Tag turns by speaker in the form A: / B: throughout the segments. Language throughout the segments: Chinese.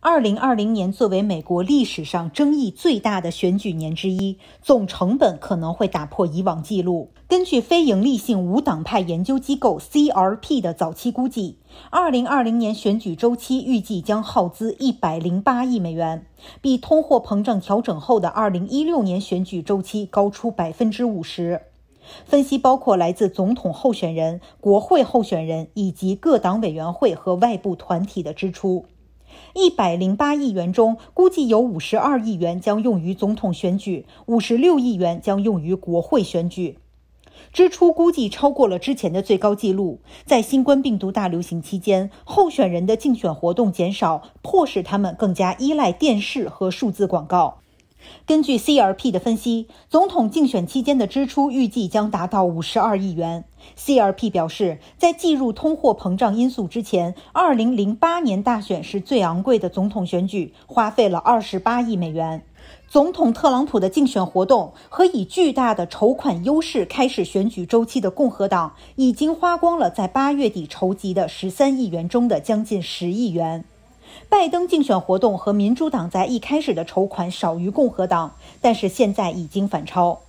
A: 二零二零年作为美国历史上争议最大的选举年之一，总成本可能会打破以往记录。根据非营利性无党派研究机构 CRP 的早期估计，二零二零年选举周期预计将耗资一百零八亿美元，比通货膨胀调整后的二零一六年选举周期高出百分之五十。分析包括来自总统候选人、国会候选人以及各党委员会和外部团体的支出。一百零八亿元中，估计有五十二亿元将用于总统选举，五十六亿元将用于国会选举。支出估计超过了之前的最高纪录。在新冠病毒大流行期间，候选人的竞选活动减少，迫使他们更加依赖电视和数字广告。根据 CRP 的分析，总统竞选期间的支出预计将达到五十二亿元。CRP 表示，在计入通货膨胀因素之前，二零零八年大选是最昂贵的总统选举，花费了二十八亿美元。总统特朗普的竞选活动和以巨大的筹款优势开始选举周期的共和党，已经花光了在八月底筹集的十三亿元中的将近十亿元。拜登竞选活动和民主党在一开始的筹款少于共和党，但是现在已经反超。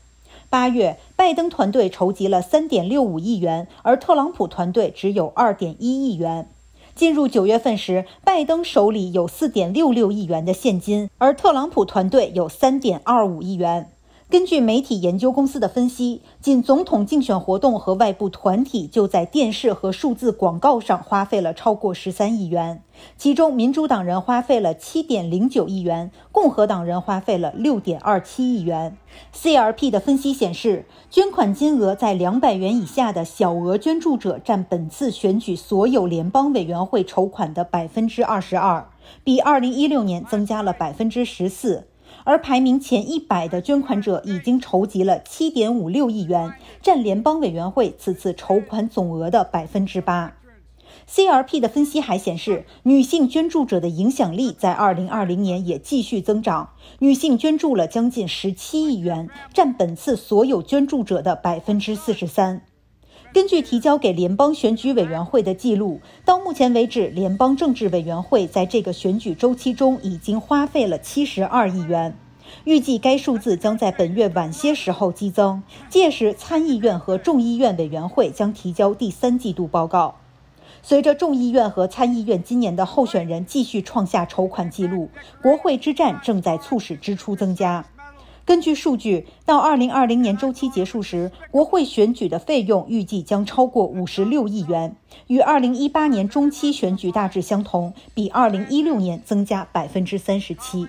A: 八月，拜登团队筹集了三点六五亿元，而特朗普团队只有二点一亿元。进入九月份时，拜登手里有四点六六亿元的现金，而特朗普团队有三点二五亿元。根据媒体研究公司的分析，仅总统竞选活动和外部团体就在电视和数字广告上花费了超过十三亿元，其中民主党人花费了七点零九亿元，共和党人花费了六点二七亿元。C R P 的分析显示，捐款金额在两百元以下的小额捐助者占本次选举所有联邦委员会筹款的百分之二十二，比二零一六年增加了百分之十四。而排名前一百的捐款者已经筹集了七点五六亿元，占联邦委员会此次筹款总额的百分之八。CRP 的分析还显示，女性捐助者的影响力在二零二零年也继续增长，女性捐助了将近十七亿元，占本次所有捐助者的百分之四十三。根据提交给联邦选举委员会的记录，到目前为止，联邦政治委员会在这个选举周期中已经花费了七十二亿元。预计该数字将在本月晚些时候激增，届时参议院和众议院委员会将提交第三季度报告。随着众议院和参议院今年的候选人继续创下筹款记录，国会之战正在促使支出增加。根据数据，到二零二零年周期结束时，国会选举的费用预计将超过五十六亿元，与二零一八年中期选举大致相同，比二零一六年增加百分之三十七。